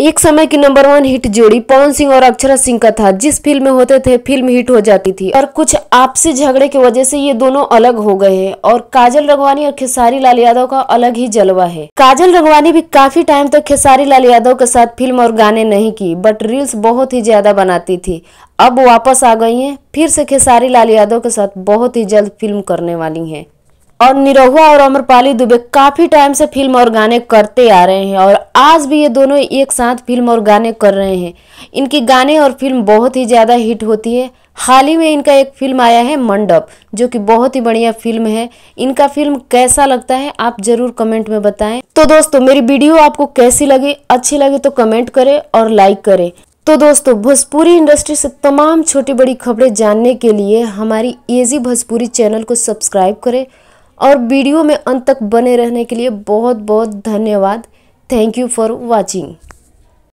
एक समय की नंबर वन हिट जोड़ी पवन सिंह और अक्षरा सिंह का था जिस फिल्म में होते थे फिल्म हिट हो जाती थी और कुछ आपसी झगड़े की वजह से ये दोनों अलग हो गए हैं और काजल रघवानी और खेसारी लाल यादव का अलग ही जलवा है काजल रघवानी भी काफी टाइम तक तो खेसारी लाल यादव के साथ फिल्म और गाने नहीं की बट रील्स बहुत ही ज्यादा बनाती थी अब वापस आ गई है फिर से खेसारी लाल यादव के साथ बहुत ही जल्द फिल्म करने वाली है और निरहुआ और अमरपाली दुबे काफ़ी टाइम से फिल्म और गाने करते आ रहे हैं और आज भी ये दोनों एक साथ फिल्म और गाने कर रहे हैं इनके गाने और फिल्म बहुत ही ज़्यादा हिट होती है हाल ही में इनका एक फिल्म आया है मंडप जो कि बहुत ही बढ़िया फिल्म है इनका फिल्म कैसा लगता है आप ज़रूर कमेंट में बताएं तो दोस्तों मेरी वीडियो आपको कैसी लगी अच्छी लगी तो कमेंट करें और लाइक करें तो दोस्तों भोजपुरी इंडस्ट्री से तमाम छोटी बड़ी खबरें जानने के लिए हमारी एजी भोजपुरी चैनल को सब्सक्राइब करें और वीडियो में अंत तक बने रहने के लिए बहुत बहुत धन्यवाद थैंक यू फॉर वॉचिंग